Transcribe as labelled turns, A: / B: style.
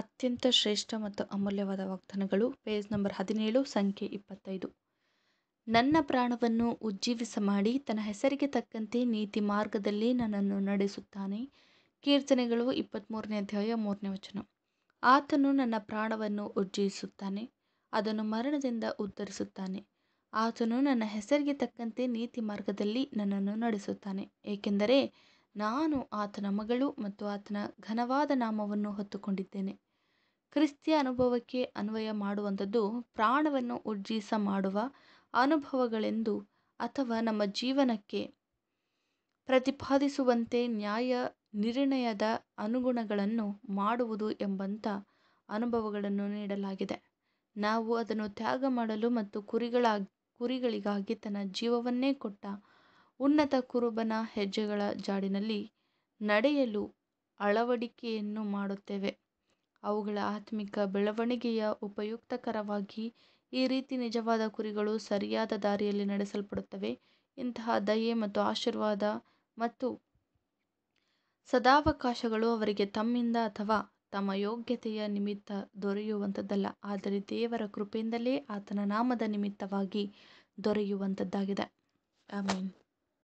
A: ಅತ್ಯಂತ ಶ್ರೇಷ್ಠ ಮತ್ತು ಅಮೂಲ್ಯವಾದ ವಾಗ್ದಾನಗಳು ಪೇಜ್ ನಂಬರ್ ಹದಿನೇಳು ಸಂಖ್ಯೆ ಇಪ್ಪತ್ತೈದು ನನ್ನ ಪ್ರಾಣವನ್ನು ಉಜ್ಜೀವಿಸ ಮಾಡಿ ತನ್ನ ಹೆಸರಿಗೆ ತಕ್ಕಂತೆ ನೀತಿ ಮಾರ್ಗದಲ್ಲಿ ನನ್ನನ್ನು ನಡೆಸುತ್ತಾನೆ ಕೀರ್ತನೆಗಳು ಇಪ್ಪತ್ತ್ಮೂರನೇ ಅಧ್ಯಾಯ ಮೂರನೇ ವಚನ ಆತನು ನನ್ನ ಪ್ರಾಣವನ್ನು ಉಜ್ಜೀವಿಸುತ್ತಾನೆ ಅದನ್ನು ಮರಣದಿಂದ ಉದ್ಧರಿಸುತ್ತಾನೆ ಆತನು ನನ್ನ ಹೆಸರಿಗೆ ತಕ್ಕಂತೆ ನೀತಿ ಮಾರ್ಗದಲ್ಲಿ ನನ್ನನ್ನು ನಡೆಸುತ್ತಾನೆ ಏಕೆಂದರೆ ನಾನು ಆತನ ಮಗಳು ಮತ್ತು ಆತನ ಘನವಾದ ನಾಮವನ್ನು ಹೊತ್ತುಕೊಂಡಿದ್ದೇನೆ ಕ್ರಿಸ್ತಿಯ ಅನುಭವಕ್ಕೆ ಅನ್ವಯ ಮಾಡುವಂಥದ್ದು ಪ್ರಾಣವನ್ನು ಉಜ್ಜೀಸ ಮಾಡುವ ಅನುಭವಗಳೆಂದು ಅಥವಾ ನಮ್ಮ ಜೀವನಕ್ಕೆ ಪ್ರತಿಪಾದಿಸುವಂತೆ ನ್ಯಾಯ ನಿರ್ಣಯದ ಅನುಗುಣಗಳನ್ನು ಮಾಡುವುದು ಎಂಬಂಥ ಅನುಭವಗಳನ್ನು ನೀಡಲಾಗಿದೆ ನಾವು ಅದನ್ನು ತ್ಯಾಗ ಮಾಡಲು ಮತ್ತು ಕುರಿಗಳ ಕುರಿಗಳಿಗಾಗಿ ತನ್ನ ಜೀವವನ್ನೇ ಕೊಟ್ಟ ಉನ್ನತ ಕುರುಬನ ಹೆಜ್ಜೆಗಳ ಜಾಡಿನಲ್ಲಿ ನಡೆಯಲು ಅಳವಡಿಕೆಯನ್ನು ಮಾಡುತ್ತೇವೆ ಅವುಗಳ ಆತ್ಮಿಕ ಬೆಳವಣಿಗೆಯ ಉಪಯುಕ್ತಕರವಾಗಿ ಈ ರೀತಿ ನಿಜವಾದ ಕುರಿಗಳು ಸರಿಯಾದ ದಾರಿಯಲ್ಲಿ ನಡೆಸಲ್ಪಡುತ್ತವೆ ಇಂತಹ ದಯೆ ಮತ್ತು ಆಶೀರ್ವಾದ ಮತ್ತು ಸದಾವಕಾಶಗಳು ಅವರಿಗೆ ತಮ್ಮಿಂದ ಅಥವಾ ತಮ್ಮ ಯೋಗ್ಯತೆಯ ನಿಮಿತ್ತ ದೊರೆಯುವಂಥದ್ದಲ್ಲ ಆದರೆ ದೇವರ ಕೃಪೆಯಿಂದಲೇ ಆತನ ನಾಮದ ನಿಮಿತ್ತವಾಗಿ ದೊರೆಯುವಂಥದ್ದಾಗಿದೆ